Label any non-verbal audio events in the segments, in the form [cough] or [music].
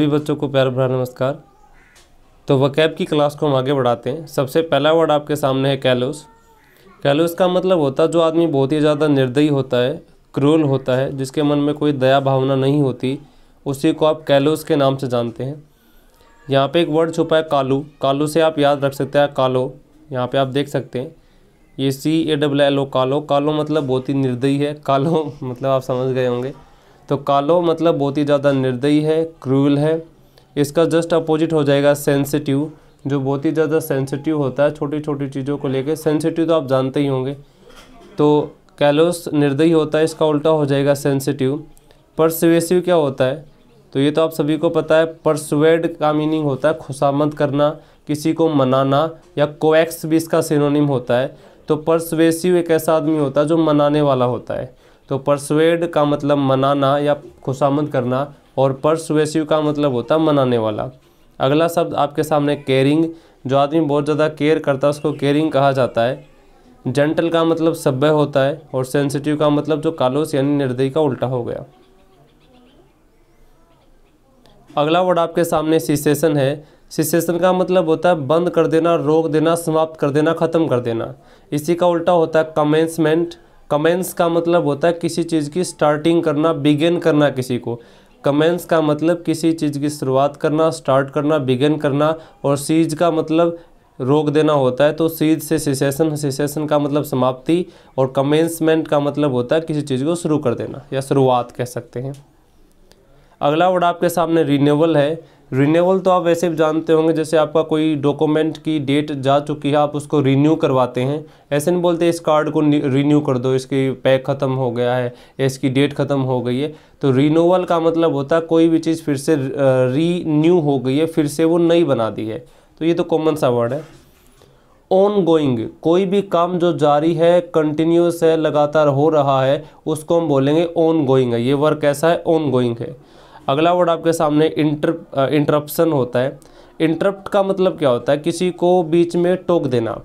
सभी बच्चों को प्यार भरा नमस्कार तो वकैब की क्लास को हम आगे बढ़ाते हैं सबसे पहला वर्ड आपके सामने है कैलोस कैलोस का मतलब होता है जो आदमी बहुत ही ज़्यादा निर्दयी होता है क्रूल होता है जिसके मन में कोई दया भावना नहीं होती उसी को आप कैलोस के नाम से जानते हैं यहाँ पे एक वर्ड छुपा है कालू कालू से आप याद रख सकते हैं कालो यहाँ पर आप देख सकते हैं ये सी ए डब्ल एल ओ कालो कालो मतलब बहुत ही निर्दयी है कालो [laughs] मतलब आप समझ गए होंगे तो कालो मतलब बहुत ही ज़्यादा निर्दयी है क्रूल है इसका जस्ट अपोजिट हो जाएगा सेंसिटिव जो बहुत ही ज़्यादा सेंसिटिव होता है छोटी छोटी चीज़ों को लेके सेंसिटिव तो आप जानते ही होंगे तो कैलोस निर्दयी होता है इसका उल्टा हो जाएगा सेंसिटिव परसवेसिव क्या होता है तो ये तो आप सभी को पता है परसवेड का मीनिंग होता है खुशामद करना किसी को मनाना या कोएक्स भी इसका सिनोनिम होता है तो परसवेसिव एक ऐसा आदमी होता है जो मनाने वाला होता है तो परसवेड का मतलब मनाना या खुशामद करना और परसुएसिव का मतलब होता है मनाने वाला अगला शब्द आपके सामने केयरिंग जो आदमी बहुत ज़्यादा केयर करता है उसको केयरिंग कहा जाता है जेंटल का मतलब सभ्य होता है और सेंसिटिव का मतलब जो कालोस यानी निर्दयी का उल्टा हो गया अगला वर्ड आपके सामने सिसेशन है सिसेशन का मतलब होता है बंद कर देना रोक देना समाप्त कर देना ख़त्म कर देना इसी का उल्टा होता है कमेंसमेंट कमेंस का मतलब होता है किसी चीज़ की स्टार्टिंग करना बिगेन करना किसी को कमेंस का मतलब किसी चीज़ की शुरुआत करना स्टार्ट करना बिगेन करना और सीज का मतलब रोक देना होता है तो सीज से सिसेशन सिसेशन का मतलब समाप्ति और कमेंसमेंट का मतलब होता है किसी चीज़ को शुरू कर देना या शुरुआत कह सकते हैं अगला वर्ड आपके सामने रिन्यूअल है रिन्यूअल तो आप वैसे भी जानते होंगे जैसे आपका कोई डॉक्यूमेंट की डेट जा चुकी है आप उसको रिन्यू करवाते हैं ऐसे नहीं बोलते इस कार्ड को रिन्यू कर दो इसकी पैक ख़त्म हो गया है इसकी डेट ख़त्म हो गई है तो रिन्यूअल का मतलब होता है कोई भी चीज़ फिर से रीन्यू हो गई है फिर से वो नई बना दी है तो ये तो कॉमन सा वर्ड है ऑन गोइंग कोई भी काम जो जारी है कंटिन्यूस है लगातार हो रहा है उसको हम बोलेंगे ऑन गोइंग है ये वर्क कैसा है ऑन गोइंग है अगला वर्ड आपके सामने इंटर इंटरप्शन होता है इंटरप्ट का मतलब क्या होता है किसी को बीच में टोक देना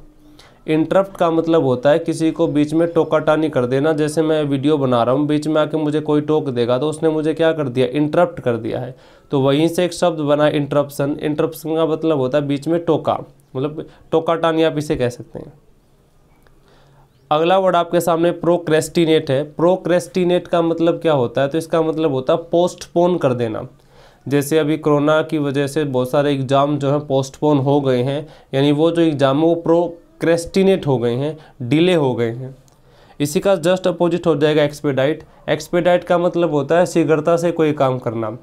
इंटरप्ट का मतलब होता है किसी को बीच में टोकाटानी कर देना जैसे मैं वीडियो बना रहा हूँ बीच में आके मुझे कोई टोक देगा तो उसने मुझे क्या कर दिया इंटरप्ट कर दिया है तो वहीं से एक शब्द बना इंटरप्शन इंटरप्शन का मतलब होता है बीच में टोका मतलब टोकाटानी आप इसे कह सकते हैं अगला वर्ड आपके सामने प्रोक्रेस्टिनेट है प्रोक्रेस्टिनेट का मतलब क्या होता है तो इसका मतलब होता है पोस्टपोन कर देना जैसे अभी कोरोना की वजह से बहुत सारे एग्ज़ाम जो हैं पोस्टपोन हो गए हैं यानी वो जो एग्ज़ाम है वो प्रोक्रेस्टिनेट हो गए हैं डिले हो गए हैं इसी का जस्ट अपोजिट हो जाएगा एक्सपेडाइट एक्सपेडाइट का मतलब होता है शीघ्रता से कोई काम करना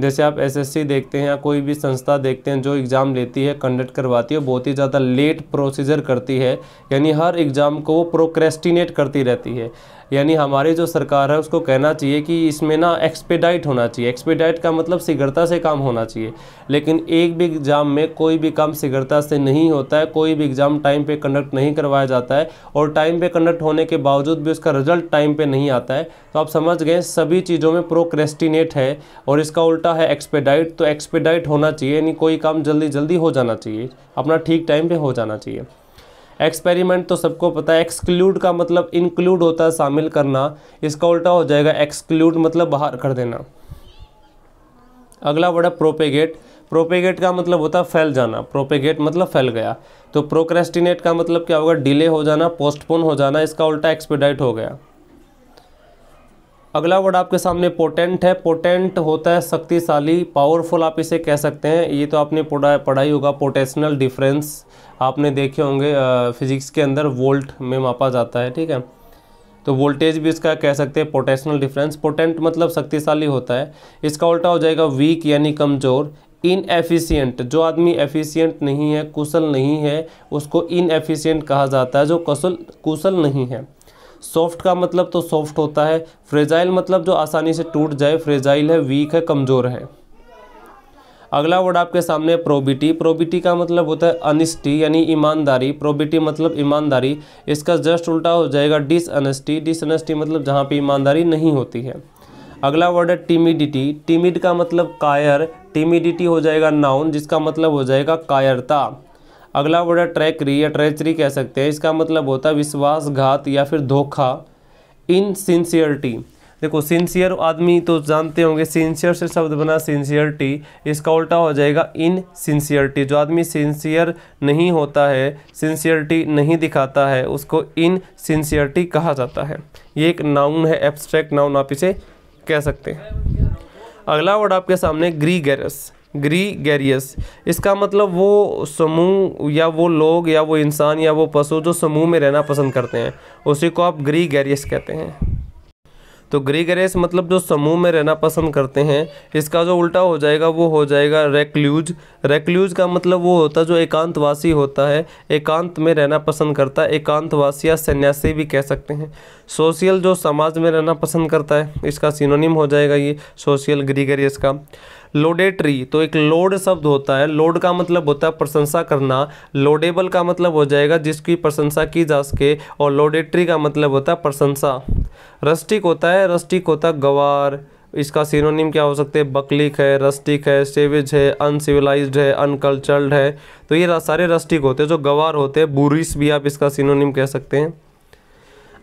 जैसे आप एसएससी देखते हैं या कोई भी संस्था देखते हैं जो एग्ज़ाम लेती है कंडक्ट करवाती है बहुत ही ज़्यादा लेट प्रोसीजर करती है यानी हर एग्ज़ाम को वो प्रोक्रेस्टिनेट करती रहती है यानी हमारी जो सरकार है उसको कहना चाहिए कि इसमें ना एक्सपेडाइट होना चाहिए एक्सपेडाइट का मतलब शीघ्रता से काम होना चाहिए लेकिन एक भी एग्ज़ाम में कोई भी काम शीघ्रता से नहीं होता है कोई भी एग्ज़ाम टाइम पर कंडक्ट नहीं करवाया जाता है और टाइम पर कंडक्ट होने के बावजूद भी उसका रिजल्ट टाइम पर नहीं आता है तो आप समझ गए सभी चीज़ों में प्रोक्रेस्टिनेट है और इसका उल्टा है एक्सपेडाइट तो एक्सपेडाइट होना चाहिए यानी कोई काम जल्दी जल्दी हो जाना चाहिए अपना ठीक टाइम पे हो जाना चाहिए एक्सपेरिमेंट तो सबको पता है एक्सक्लूड का मतलब इंक्लूड होता है शामिल करना इसका उल्टा हो जाएगा एक्सक्लूड मतलब बाहर कर देना अगला वर्ड है प्रोपेगेट प्रोपेगेट का मतलब होता है फैल जाना प्रोपेगेट मतलब फैल गया तो प्रोक्रेस्टिनेट का मतलब क्या होगा डिले हो जाना पोस्टपोन हो जाना इसका उल्टा एक्सपेडाइट हो गया अगला वर्ड आपके सामने पोटेंट है पोटेंट होता है शक्तिशाली पावरफुल आप इसे कह सकते हैं ये तो आपने पढ़ा पढ़ाई होगा पोटेशनल डिफरेंस आपने देखे होंगे फिजिक्स के अंदर वोल्ट में मापा जाता है ठीक है तो वोल्टेज भी इसका कह सकते हैं पोटेंशियल डिफरेंस पोटेंट मतलब शक्तिशाली होता है इसका उल्टा हो जाएगा वीक यानी कमज़ोर इनएफिशिएंट जो आदमी एफिशियंट नहीं है कुशल नहीं है उसको इनएफिशिएंट कहा जाता है जो कसल कुशल नहीं है सॉफ्ट का मतलब तो सॉफ्ट होता है फ्रेजाइल मतलब जो आसानी से टूट जाए फ्रेजाइल है वीक है कमज़ोर है अगला वर्ड आपके सामने प्रोबिटी प्रोबिटी का मतलब होता है अनिस्टी यानी ईमानदारी प्रोबिटी मतलब ईमानदारी इसका जस्ट उल्टा हो जाएगा डिसअनेस्टी डिसअनेस्टी मतलब जहाँ पर ईमानदारी नहीं होती है अगला वर्ड है टिमिडिटी टिमिड का मतलब कायर टिमिडिटी हो जाएगा नाउन जिसका मतलब हो जाएगा कायरता अगला वर्ड है ट्रैकरी या ट्रेचरी कह सकते हैं इसका मतलब होता है विश्वासघात या फिर धोखा इनसिंसियरिटी देखो सिंसियर आदमी तो जानते होंगे सिंसियर से शब्द बना सिंसियरिटी इसका उल्टा हो जाएगा इन सिंसियरिटी जो आदमी सिंसियर नहीं होता है सिंसियरिटी नहीं दिखाता है उसको इन सिंसियरिटी कहा जाता है ये एक नाउन है एब्स्ट्रैक्ट नाउन आप इसे कह सकते हैं अगला वर्ड आपके सामने ग्री गैरियस इसका मतलब वो समूह या वो लोग या वो इंसान या वो पशु जो समूह में रहना पसंद करते हैं उसी को आप ग्री गैरियस कहते हैं तो ग्रीगरेस मतलब जो समूह में रहना पसंद करते हैं इसका जो उल्टा हो जाएगा वो हो जाएगा रेक्ल्यूज रेक्ल्यूज का मतलब वो होता है जो एकांतवासी होता है एकांत में रहना पसंद करता है एकांतवासी या सन्यासी भी कह सकते हैं सोशल जो समाज में रहना पसंद करता है इसका सिनोनिम हो जाएगा ये सोशल ग्रीगरेस का लोडेट्री तो एक लोड शब्द होता है लोड का मतलब होता है प्रशंसा करना लोडेबल का मतलब हो जाएगा जिसकी प्रशंसा की जा सके और लोडेट्री का मतलब होता है प्रशंसा रस्टिक होता है रस्टिक होता है गवार इसका सिनोनिम क्या हो सकते हैं बकलिक है रस्टिक है सेविज है अनसिविलाइज्ड है अनकल्चर्ड है तो ये सारे रस्टिक होते हैं जो गवार होते हैं बुरिस भी आप इसका सिनोनिम कह सकते हैं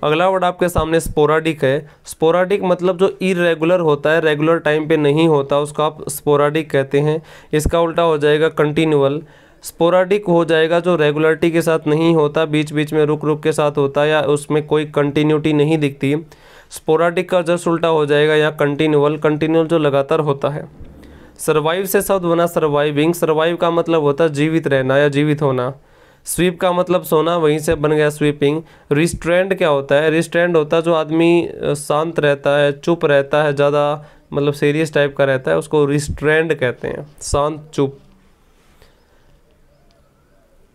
अगला वर्ड आपके सामने स्पोराडिक है स्पोराडिक मतलब जो इरेगुलर होता है रेगुलर टाइम पे नहीं होता उसको आप स्पोराडिक कहते हैं इसका उल्टा हो जाएगा कंटिन्यूअल स्पोराडिक हो जाएगा जो रेगुलरिटी के साथ नहीं होता बीच बीच में रुक रुक के साथ होता है या उसमें कोई कंटिन्यूटी नहीं दिखती स्पोराडिक का जस्ट उल्टा हो जाएगा या कंटिन्यूअल कंटिन्यूअल जो लगातार होता है सर्वाइव से शब्द बना सर्वाइविंग सर्वाइव का मतलब होता है जीवित रहना या जीवित होना स्वीप का मतलब सोना वहीं से बन गया स्वीपिंग रिस्ट्रेंड क्या होता है रिस्ट्रेंड होता है जो आदमी शांत रहता है चुप रहता है ज़्यादा मतलब सीरियस टाइप का रहता है उसको रिस्ट्रेंड कहते हैं शांत चुप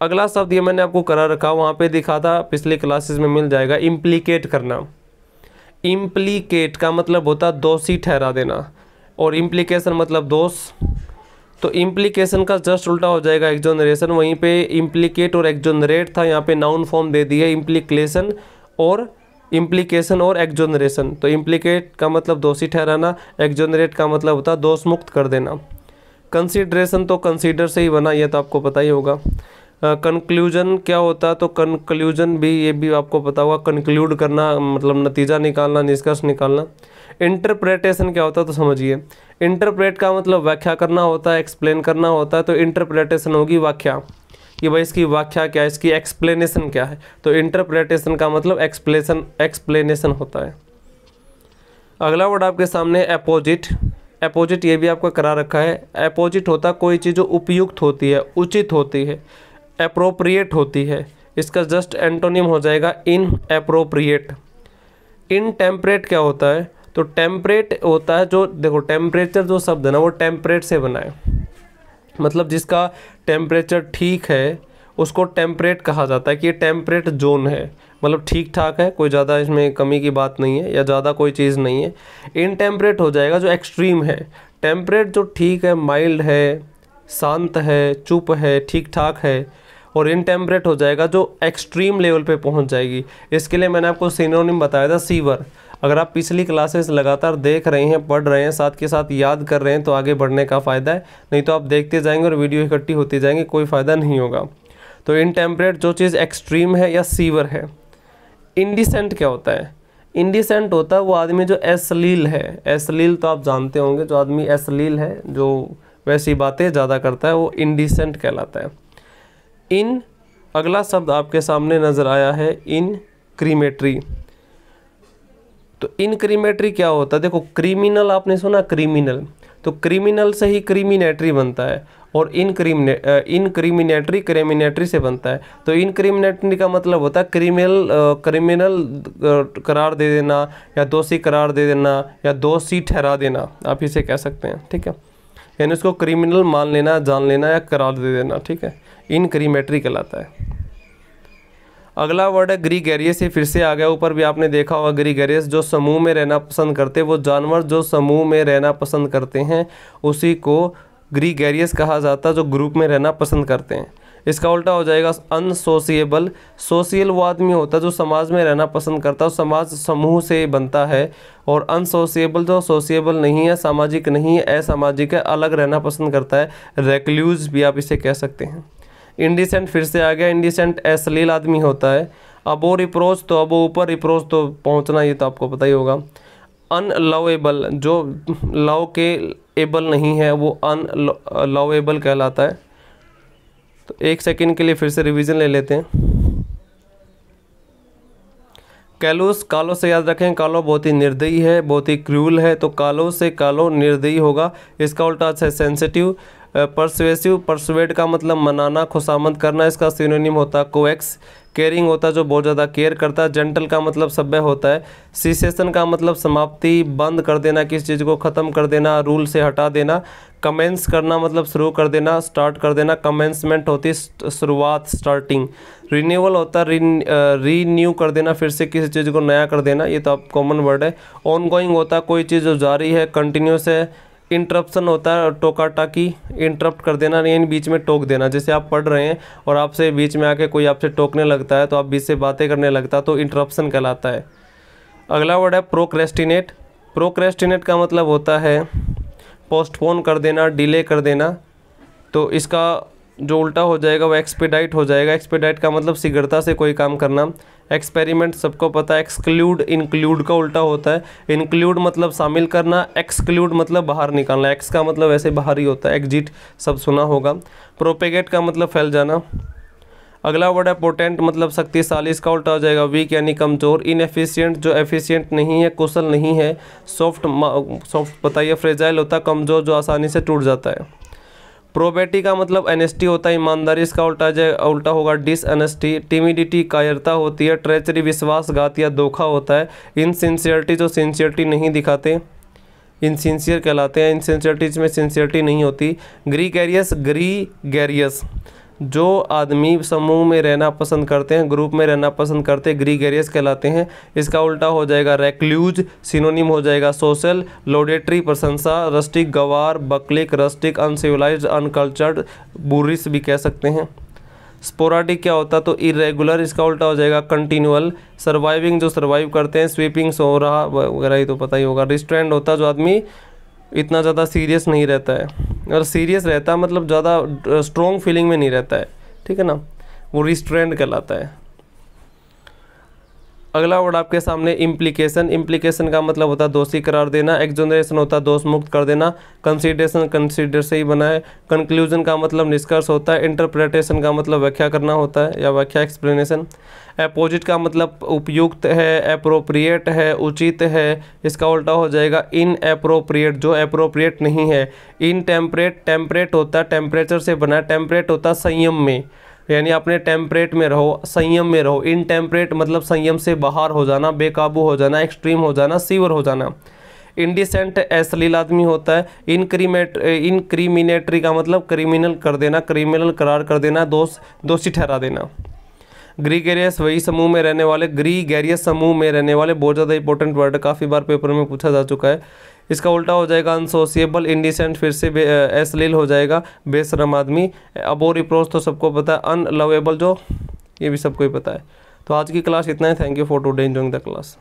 अगला शब्द ये मैंने आपको करा रखा वहाँ पे दिखा था पिछले क्लासेस में मिल जाएगा इम्प्लीकेट करना इम्प्लीकेट का मतलब होता दोषी ठहरा देना और इम्प्लीकेशन मतलब दोष तो इम्प्लीकेशन का जस्ट उल्टा हो जाएगा एक्जोनरेशन वहीं पे इम्प्लीकेट और एक्जोनरेट था यहाँ पे नाउन फॉर्म दे दिया इम्प्लीकेशन और इम्प्लीकेशन और एक्जोनरेशन तो इम्प्लीकेट का मतलब दोषी ठहराना एक्जोनरेट का मतलब होता दोष मुक्त कर देना कंसिड्रेशन तो कंसीडर से ही बना यह तो आपको पता ही होगा कंक्लूजन क्या होता है तो कंक्लूजन भी ये भी आपको पता होगा कंक्लूड करना मतलब नतीजा निकालना निष्कर्ष निकालना इंटरप्रेटेशन क्या होता है तो समझिए इंटरप्रेट का मतलब व्याख्या करना होता है एक्सप्लेन करना होता है तो इंटरप्रेटेशन होगी व्याख्या कि भाई इसकी व्याख्या क्या है इसकी एक्सप्लेनेशन क्या है तो इंटरप्रेटेशन का मतलब एक्सप्लेसन एक्सप्लेनेशन होता है अगला वर्ड आपके सामने अपोजिट अपोजिट ये भी आपका करा रखा है अपोजिट होता कोई चीज़ जो उपयुक्त होती है उचित होती है अप्रोप्रिएट होती है इसका जस्ट एंटोनियम हो जाएगा इन अप्रोप्रिएट इन टेम्परेट क्या होता है तो टेम्परेट होता है जो देखो टेम्परेचर जो शब्द है ना वो टेम्परेट से बनाए मतलब जिसका टेम्परेचर ठीक है उसको टेम्परेट कहा जाता है कि ये टेम्परेट जोन है मतलब ठीक ठाक है कोई ज़्यादा इसमें कमी की बात नहीं है या ज़्यादा कोई चीज़ नहीं है इन टेम्परेट हो जाएगा जो एक्सट्रीम है टेम्परेट जो ठीक है माइल्ड है शांत है चुप है ठीक ठाक है और इनटेम्परेट हो जाएगा जो एक्सट्रीम लेवल पे पहुंच जाएगी इसके लिए मैंने आपको सिनोनिम बताया था सीवर अगर आप पिछली क्लासेस लगातार देख रहे हैं पढ़ रहे हैं साथ के साथ याद कर रहे हैं तो आगे बढ़ने का फ़ायदा है नहीं तो आप देखते जाएंगे और वीडियो इकट्ठी होती जाएंगे कोई फ़ायदा नहीं होगा तो इनटेम्परेट जो चीज़ एक्सट्रीम है या सीवर है इंडिसेंट क्या होता है इंडिसेंट होता है वो आदमी जो एसलील है एसलील तो आप जानते होंगे जो आदमी एसलील है जो वैसी बातें ज़्यादा करता है वो इंडिसेंट कहलाता है इन अगला शब्द आपके सामने नज़र आया है इन क्रीमेट्री तो इनक्रीमेटरी क्या होता है देखो क्रिमिनल आपने सुना क्रिमिनल तो क्रिमिनल से ही क्रिमिनेटरी बनता है और इनक्रिमिने इनक्रिमिनेटरी क्रिमिनेटरी से बनता है तो इनक्रिमिनेटरी का मतलब होता है क्रिमिनल क्रिमिनल करार दे देना या दोषी करार दे देना या दोषी ठहरा देना आप इसे कह सकते हैं ठीक है यानी उसको क्रिमिनल मान लेना जान लेना या करार दे देना ठीक है इनक्रीमेटरी कहलाता है अगला वर्ड है ग्री गैरियस ये फिर से आ गया ऊपर भी आपने देखा होगा गैरियस जो समूह में रहना पसंद करते हैं वो जानवर जो समूह में रहना पसंद करते हैं उसी को ग्री गैरियस कहा जाता है जो ग्रुप में रहना पसंद करते हैं इसका उल्टा हो जाएगा अनसोशिएबल सोशियल वो आदमी होता है जो समाज में रहना पसंद करता है समाज समूह से बनता है और अनसोशिएबल जो तो सोशिएबल नहीं है सामाजिक नहीं है असामाजिक है अलग रहना पसंद करता है रेक्ल्यूज भी आप इसे कह सकते हैं इंडिसेंट फिर से आ गया इंडिसेंट अश्लील आदमी होता है अब वो रिप्रोच तो अब वो ऊपर रिप्रोच तो पहुंचना ये तो आपको पता ही होगा अनलवेबल जो लव के एबल नहीं है वो अन लवेबल कहलाता है तो एक सेकंड के लिए फिर से रिवीजन ले लेते हैं कैलोस कालो से याद रखें कालो बहुत ही निर्दयी है बहुत ही क्रूल है तो कालो से कालो निर्दयी होगा इसका उल्टा अच्छा है सेंसिटिव परसवेसिव परसवेड का मतलब मनाना खुशामद करना इसका सिनोनिम होता है कोएक्स केयरिंग होता है जो बहुत ज़्यादा केयर करता है जेंटल का मतलब सभ्य होता है सीसेशन का मतलब समाप्ति बंद कर देना किसी चीज़ को ख़त्म कर देना रूल से हटा देना कमेंस करना मतलब शुरू कर देना स्टार्ट कर देना कमेंसमेंट होती शुरुआत स्टार्टिंग रिन्यूअल होता है रीन्यू कर देना फिर से किसी चीज़ को नया कर देना ये तो आप कॉमन वर्ड है ऑन होता कोई चीज़ जो जारी है कंटिन्यूस है इंटरप्शन होता है टोकाटा की इंटरप्ट कर देना यानी बीच में टोक देना जैसे आप पढ़ रहे हैं और आपसे बीच में आके कोई आपसे टोकने लगता है तो आप बीच से बातें करने लगता है तो इंटरप्शन कहलाता है अगला वर्ड है प्रोक्रेस्टिनेट प्रोक्रेस्टिनेट का मतलब होता है पोस्टपोन कर देना डिले कर देना तो इसका जो उल्टा हो जाएगा वो एक्सपेडाइट हो जाएगा एक्सपेडाइट का मतलब शीघ्रता से कोई काम करना एक्सपेरिमेंट सबको पता है एक्सक्लूड इंक्लूड का उल्टा होता है इंक्लूड मतलब शामिल करना एक्सक्लूड मतलब बाहर निकालना एक्स का मतलब ऐसे बाहर ही होता है एग्जिट सब सुना होगा प्रोपेगेट का मतलब फैल जाना अगला वर्ड है पोटेंट मतलब शक्तिशाली इसका उल्टा हो जाएगा वीक यानी कमज़ोर इनएफिशिएंट जो एफिशिएंट नहीं है कुशल नहीं है सॉफ्ट सॉफ्ट बताइए फ्रेजाइल होता है कमज़ोर जो आसानी से टूट जाता है प्रोबेटी का मतलब एनेस्टी होता है ईमानदारी इसका उल्टा जो उल्टा होगा डिसएनेस्टी टिमिडिटी कायरता होती है ट्रेचरी विश्वासघात या धोखा होता है इनसिंसियरिटी जो सिंसियरिटी नहीं दिखाते इनसिंसियर कहलाते हैं इनसिंसियरिटीज में सिंसियरिटी नहीं होती ग्री गैरियस ग्री गैरियस जो आदमी समूह में रहना पसंद करते हैं ग्रुप में रहना पसंद करते हैं ग्रीगेरियस कहलाते हैं इसका उल्टा हो जाएगा रेक्ल्यूज सिनोनिम हो जाएगा सोशल लोडेटरी प्रशंसा रस्टिक गवार bucolic rustic uncivilised uncultured boorish भी कह सकते हैं स्पोराटिक क्या होता है तो इरेगुलर इसका उल्टा हो जाएगा कंटिन्यूअल सर्वाइविंग जो सर्वाइव करते हैं स्वीपिंग सो रहा वगैरह ही तो पता ही होगा रिस्ट्रेंड होता जो आदमी इतना ज़्यादा सीरियस नहीं रहता है अगर सीरियस रहता है मतलब ज़्यादा स्ट्रॉन्ग फीलिंग में नहीं रहता है ठीक है ना वो रिस्ट्रेंड कहलाता है अगला वर्ड आपके सामने इम्प्लीकेशन इम्प्लीकेशन का मतलब होता है दोषी करार देना एक्जोनरेशन होता है दोष मुक्त कर देना कंसीडरेशन कंसीडर से ही बनाए कंक्लूजन का मतलब निष्कर्ष होता है इंटरप्रिटेशन का मतलब व्याख्या करना होता है या व्याख्या एक्सप्लेनेशन अपोजिट का मतलब उपयुक्त है अप्रोप्रिएट है उचित है इसका उल्टा हो जाएगा इन अप्रोप्रिएट जो अप्रोप्रिएट नहीं है इन टेम्परेट टेम्परेट होता है टेम्परेचर से बना टेम्परेट होता है संयम में यानी अपने टेम्परेट में रहो संयम में रहो इन टेम्परेट मतलब संयम से बाहर हो जाना बेकाबू हो जाना एक्सट्रीम हो जाना सीवर हो जाना इंडिसेंट असलील आदमी होता है इनक्रीमेट इनक्रीमिनेटरी का मतलब क्रिमिनल कर देना क्रिमिनल करार कर देना दोष दोषी ठहरा देना ग्रीगेरियस वही समूह में रहने वाले ग्रीगेरियस समूह में रहने वाले बहुत ज़्यादा इंपॉर्टेंट वर्ड काफ़ी बार पेपर में पूछा जा चुका है इसका उल्टा हो जाएगा अनसोसिएबल इंडिसेंट फिर से अश्लील हो जाएगा बेशरम आदमी अबोर इप्रोच तो सबको पता है अनलवेबल जो ये भी सबको ही पता है तो आज की क्लास इतना है thank you for today enjoying the class